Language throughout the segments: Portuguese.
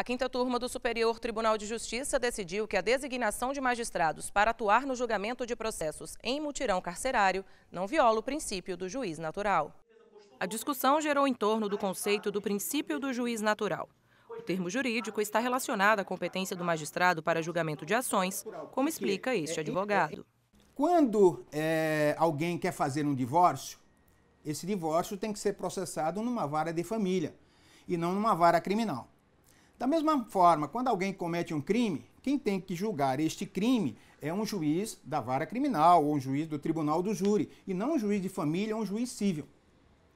A quinta turma do Superior Tribunal de Justiça decidiu que a designação de magistrados para atuar no julgamento de processos em mutirão carcerário não viola o princípio do juiz natural. A discussão gerou em torno do conceito do princípio do juiz natural. O termo jurídico está relacionado à competência do magistrado para julgamento de ações, como explica este advogado. Quando é, alguém quer fazer um divórcio, esse divórcio tem que ser processado numa vara de família e não numa vara criminal. Da mesma forma, quando alguém comete um crime, quem tem que julgar este crime é um juiz da vara criminal ou um juiz do tribunal do júri, e não um juiz de família ou um juiz civil.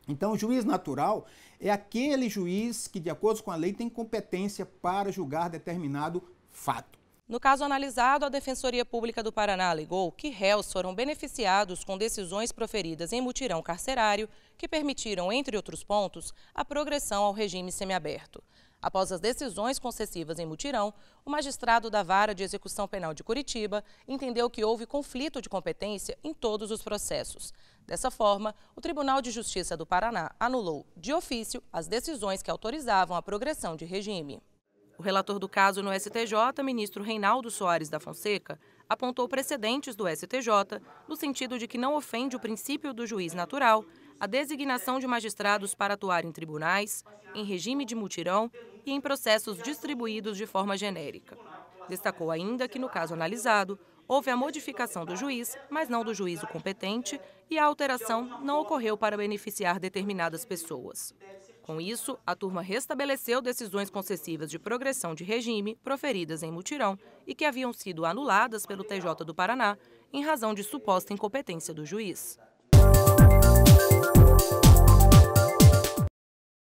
Então, o juiz natural é aquele juiz que, de acordo com a lei, tem competência para julgar determinado fato. No caso analisado, a Defensoria Pública do Paraná alegou que réus foram beneficiados com decisões proferidas em mutirão carcerário que permitiram, entre outros pontos, a progressão ao regime semiaberto. Após as decisões concessivas em mutirão, o magistrado da Vara de Execução Penal de Curitiba entendeu que houve conflito de competência em todos os processos. Dessa forma, o Tribunal de Justiça do Paraná anulou, de ofício, as decisões que autorizavam a progressão de regime. O relator do caso no STJ, ministro Reinaldo Soares da Fonseca, apontou precedentes do STJ no sentido de que não ofende o princípio do juiz natural a designação de magistrados para atuar em tribunais, em regime de mutirão e em processos distribuídos de forma genérica. Destacou ainda que, no caso analisado, houve a modificação do juiz, mas não do juízo competente, e a alteração não ocorreu para beneficiar determinadas pessoas. Com isso, a turma restabeleceu decisões concessivas de progressão de regime proferidas em mutirão e que haviam sido anuladas pelo TJ do Paraná em razão de suposta incompetência do juiz.